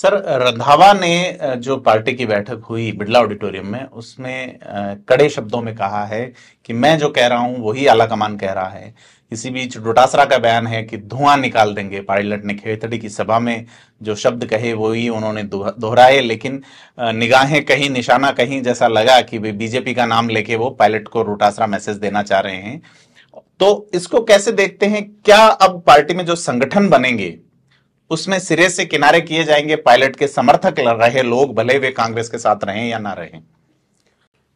sir Randhawa ने जो party की बैठक हुई बिड़ला ऑडिटोरियम में उसमें कड़े शब्दों में कहा है कि मैं जो कह रहा हूं वही आला कमान कह रहा है इसी बीच डोटासरा का बयान है कि धुआं निकाल देंगे पायलट ने खेतड़ी की सभा में जो शब्द कहे वही उन्होंने दोहराए लेकिन निगाहें कहीं निशाना कहीं जैसा लगा कि वे बीजेपी का नाम लेके वो पायलट को डोटासरा मैसेज देना चाह रहे हैं तो इसको कैसे देखते हैं क्या अब पार्टी में जो संगठन बनेंगे उसमें सिरे से किनारे किए जाएंगे पायलट के समर्थक रहे लोग भले वे कांग्रेस के साथ रहें या ना रहें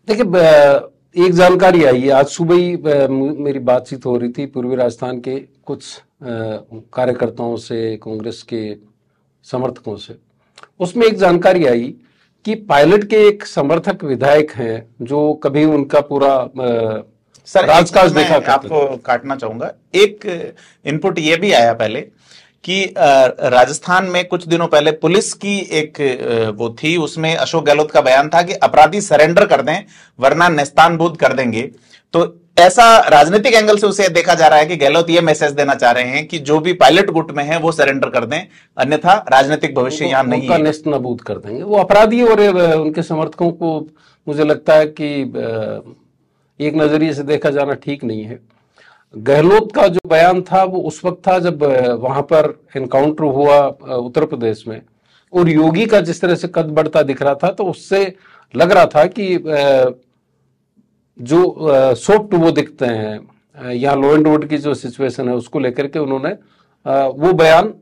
देखिए एक जानकारी आई है आज सुबह ही मेरी बातचीत हो रही थी पूर्वी राजस्थान के कुछ कार्यकर्ताओं से कांग्रेस के समर्थकों से उसमें एक जानकारी आई कि पायलट के एक समर्थक विधायक हैं जो कभी उनका पूरा राजकाज देखा आपको काटना चाहूंगा एक इनपुट ये भी आया पहले कि राजस्थान में कुछ दिनों पहले पुलिस की एक वो थी उसमें अशोक गहलोत का बयान था कि अपराधी सरेंडर कर दें वरना नेस्तान कर देंगे तो ऐसा राजनीतिक एंगल से उसे देखा जा रहा है कि गहलोत ये मैसेज देना चाह रहे हैं कि जो भी पायलट गुट में है वो सरेंडर कर दें अन्यथा राजनीतिक भविष्य यहां नहीं है नेस्त नबूद कर देंगे वो अपराधी और उनके समर्थकों को मुझे लगता है कि एक नजरिए से देखा जाना ठीक नहीं है गहलोत का जो बयान था वो उस वक्त था जब वहां पर इनकाउंटर हुआ उत्तर प्रदेश में और योगी का जिस तरह से कद बढ़ता दिख रहा था तो उससे लग रहा था कि जो सॉफ्ट वो दिखते हैं यहाँ लो एंड रोड की जो सिचुएशन है उसको लेकर के उन्होंने वो बयान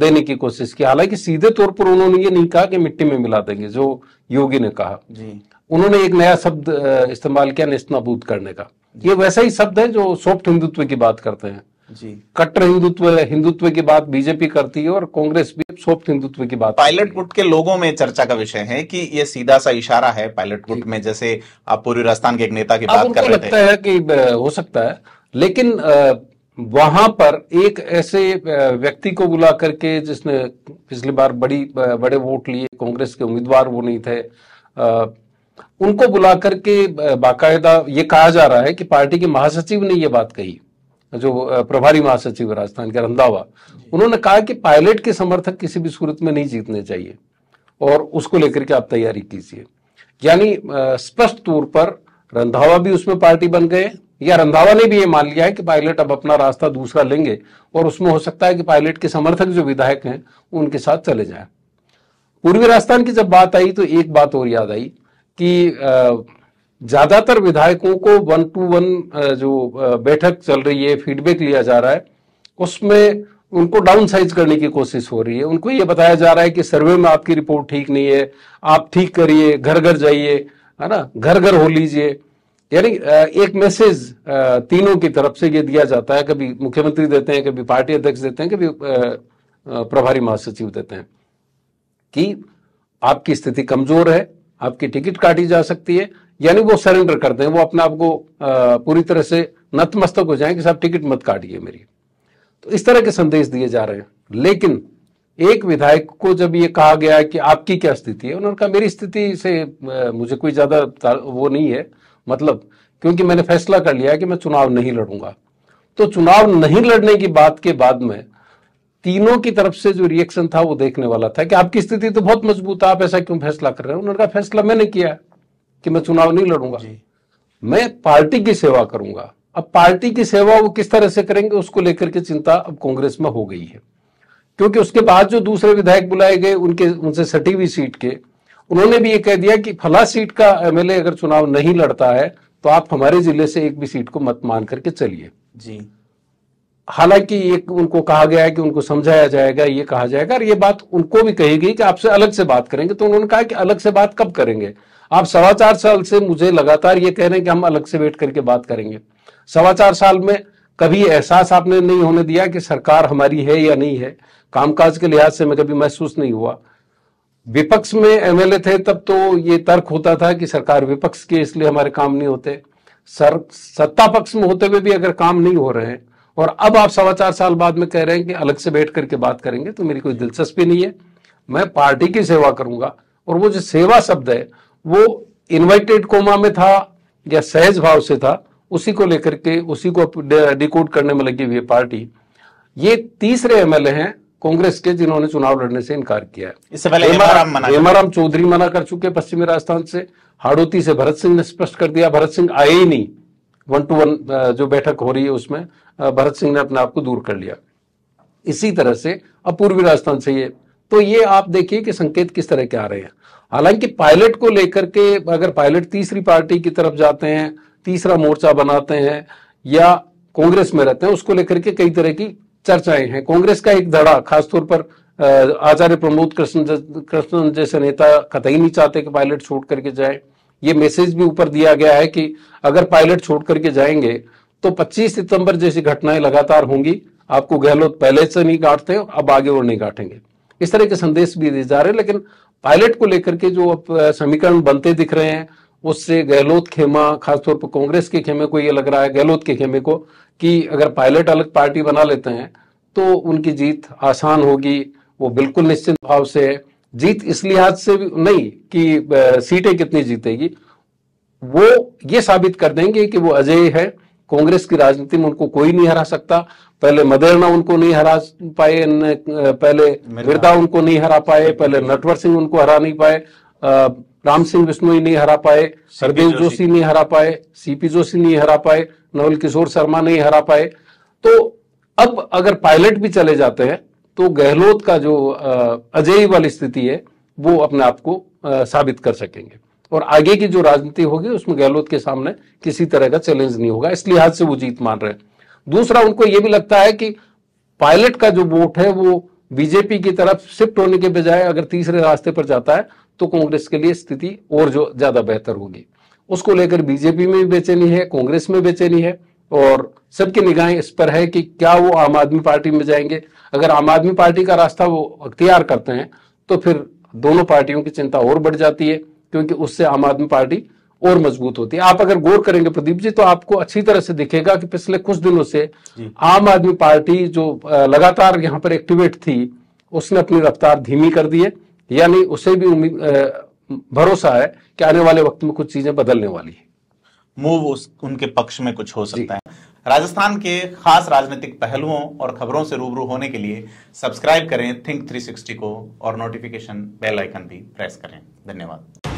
देने की कोशिश की हालांकि सीधे तौर पर उन्होंने ये नहीं कहा कि मिट्टी में मिला देंगे जो योगी ने कहा जी उन्होंने एक नया शब्द इस्तेमाल किया नेस्तनाबूद करने का ये वैसा ही शब्द है जो सॉफ्ट हिंदुत्व की बात करते हैं जी कट्टर हिंदुत्व हिंदुत्व की बात बीजेपी करती है और कांग्रेस भी सॉफ्ट हिंदुत्व की बात पायलट गुट के लोगों में चर्चा का विषय है कि ये सीधा सा इशारा है पायलट गुट में जैसे आप पूरी राजस्थान के एक नेता की बात कर रहे लगता है कि हो सकता है लेकिन वहां पर एक ऐसे व्यक्ति को बुला करके जिसने पिछली बार बड़ी बड़े वोट लिए कांग्रेस के उम्मीदवार वो नहीं थे उनको बुला करके बाकायदा ये कहा जा रहा है कि पार्टी के महासचिव ने ये बात कही जो प्रभारी महासचिव राजस्थान के रंधावा उन्होंने कहा कि पायलट के समर्थक किसी भी सूरत में नहीं जीतने चाहिए और उसको लेकर के आप तैयारी कीजिए यानी स्पष्ट तौर पर रंधावा भी उसमें पार्टी बन गए या रंधावा ने भी ये मान लिया है कि पायलट अब अपना रास्ता दूसरा लेंगे और उसमें हो सकता है कि पायलट के समर्थक जो विधायक हैं उनके साथ चले जाए पूर्वी राजस्थान की जब बात आई तो एक बात और याद आई कि ज़्यादातर विधायकों को वन टू वन जो बैठक चल रही है फीडबैक लिया जा रहा है उसमें उनको डाउन साइज करने की कोशिश हो रही है उनको ये बताया जा रहा है कि सर्वे में आपकी रिपोर्ट ठीक नहीं है आप ठीक करिए घर घर जाइए है ना घर घर हो लीजिए यानी एक मैसेज तीनों की तरफ से ये दिया जाता है कभी मुख्यमंत्री देते हैं कभी पार्टी अध्यक्ष देते हैं कभी प्रभारी महासचिव देते हैं कि आपकी स्थिति कमजोर है आपकी टिकट काटी जा सकती है यानी वो सरेंडर कर दें वो अपने आप को पूरी तरह से नतमस्तक हो जाए कि साहब टिकट मत काटिए मेरी तो इस तरह के संदेश दिए जा रहे हैं लेकिन एक विधायक को जब ये कहा गया कि आपकी क्या स्थिति है उन्होंने कहा मेरी स्थिति से मुझे कोई ज्यादा वो नहीं है मतलब क्योंकि मैंने फैसला कर लिया कि मैं चुनाव नहीं लड़ूंगा तो चुनाव नहीं लड़ने की बात के बाद में तीनों की तरफ से जो रिएक्शन था वो देखने वाला था कि आपकी स्थिति तो बहुत मजबूत है आप ऐसा क्यों फैसला कर रहे हैं उन्होंने कहा फैसला मैंने किया कि मैं चुनाव नहीं लड़ूंगा मैं पार्टी की सेवा करूंगा अब पार्टी की सेवा वो किस तरह से करेंगे उसको लेकर के चिंता अब कांग्रेस में हो गई है क्योंकि उसके बाद जो दूसरे विधायक बुलाए गए उनके उनसे सटी हुई सीट के उन्होंने भी ये कह दिया कि फला सीट का एमएलए अगर चुनाव नहीं लड़ता है तो आप हमारे जिले से एक भी सीट को मत मान करके चलिए जी हालांकि ये उनको कहा गया है कि उनको समझाया जाएगा ये कहा जाएगा और ये बात उनको भी कही गई कि आपसे अलग से बात करेंगे तो उन्होंने कहा कि अलग से बात कब करेंगे आप सवा चार साल से मुझे लगातार ये कह रहे हैं कि हम अलग से वेट करके बात करेंगे सवा चार साल में कभी एहसास आपने नहीं होने दिया कि सरकार हमारी है या नहीं है कामकाज के लिहाज से मैं कभी महसूस नहीं हुआ विपक्ष में एमएलए थे तब तो ये तर्क होता था कि सरकार विपक्ष की इसलिए हमारे काम नहीं होते सर सत्ता पक्ष में होते हुए भी अगर काम नहीं हो रहे हैं और अब आप सवा चार साल बाद में कह रहे हैं कि अलग से बैठ करके बात करेंगे तो मेरी कोई दिलचस्पी नहीं है मैं पार्टी की सेवा करूंगा और वो जो सेवा शब्द है वो इन्वाइटेड कोमा में था या सहज भाव से था उसी को लेकर के उसी को डिकोड करने में लगी हुई पार्टी ये तीसरे एमएलए हैं कांग्रेस के जिन्होंने चुनाव लड़ने से इनकार किया है इससे पहले हेमाराम चौधरी मना कर चुके पश्चिमी राजस्थान से हाड़ोती से भरत सिंह ने स्पष्ट कर दिया भरत सिंह आए ही नहीं वन टू वन जो बैठक हो रही है उसमें भरत सिंह ने अपने आप को दूर कर लिया इसी तरह से अब पूर्वी राजस्थान से ये तो ये आप देखिए कि संकेत किस तरह के आ रहे हैं हालांकि पायलट को लेकर के अगर पायलट तीसरी पार्टी की तरफ जाते हैं तीसरा मोर्चा बनाते हैं या कांग्रेस में रहते हैं उसको लेकर के कई तरह की चर्चाएं हैं कांग्रेस का एक धड़ा खासतौर पर आचार्य प्रमोद कृष्ण कृष्णन जैसे नेता कतई नहीं चाहते कि पायलट छोड़ करके जाए ये मैसेज भी ऊपर दिया गया है कि अगर पायलट छोड़ करके जाएंगे तो 25 सितंबर जैसी घटनाएं लगातार होंगी आपको गहलोत पहले से नहीं काटते अब आगे और नहीं काटेंगे इस तरह के संदेश भी दिए जा रहे हैं लेकिन पायलट को लेकर के जो अब समीकरण बनते दिख रहे हैं उससे गहलोत खेमा खासतौर पर कांग्रेस के खेमे को ये लग रहा है गहलोत के खेमे को कि अगर पायलट अलग पार्टी बना लेते हैं तो उनकी जीत आसान होगी वो बिल्कुल निश्चित भाव से है जीत इस लिहाज से भी नहीं कि सीटें कितनी जीतेगी वो ये साबित कर देंगे कि वो अजय है कांग्रेस की राजनीति में उनको कोई नहीं हरा सकता पहले मदेरना उनको नहीं हरा पाए पहले बिरदा उनको नहीं हरा पाए पहले नटवर सिंह उनको हरा नहीं पाए राम सिंह बिश्नोई नहीं हरा पाए सरदेव जोशी नहीं हरा पाए सीपी जोशी नहीं हरा पाए नवल किशोर शर्मा नहीं हरा पाए तो अब अगर पायलट भी चले जाते हैं तो गहलोत का जो अजय वाली स्थिति है वो अपने आप को साबित कर सकेंगे और आगे की जो राजनीति होगी उसमें गहलोत के सामने किसी तरह का चैलेंज नहीं होगा इस लिहाज से वो जीत मान रहे हैं दूसरा उनको यह भी लगता है कि पायलट का जो वोट है वो बीजेपी की तरफ शिफ्ट होने के बजाय अगर तीसरे रास्ते पर जाता है तो कांग्रेस के लिए स्थिति और जो ज्यादा बेहतर होगी उसको लेकर बीजेपी में भी बेचैनी है कांग्रेस में बेचैनी है और सबकी निगाहें इस पर है कि क्या वो आम आदमी पार्टी में जाएंगे अगर आम आदमी पार्टी का रास्ता वो अख्तियार करते हैं तो फिर दोनों पार्टियों की चिंता और बढ़ जाती है क्योंकि उससे आम आदमी पार्टी और मजबूत होती है आप अगर गौर करेंगे प्रदीप जी तो आपको अच्छी तरह से दिखेगा कि पिछले कुछ दिनों से आम आदमी पार्टी जो लगातार यहाँ पर एक्टिवेट थी उसने अपनी रफ्तार धीमी कर दी है यानी उसे भी उम्मीद भरोसा है कि आने वाले वक्त में कुछ चीजें बदलने वाली है मूव उस उनके पक्ष में कुछ हो सकता है राजस्थान के खास राजनीतिक पहलुओं और खबरों से रूबरू होने के लिए सब्सक्राइब करें थिंक 360 को और नोटिफिकेशन बेल आइकन भी प्रेस करें धन्यवाद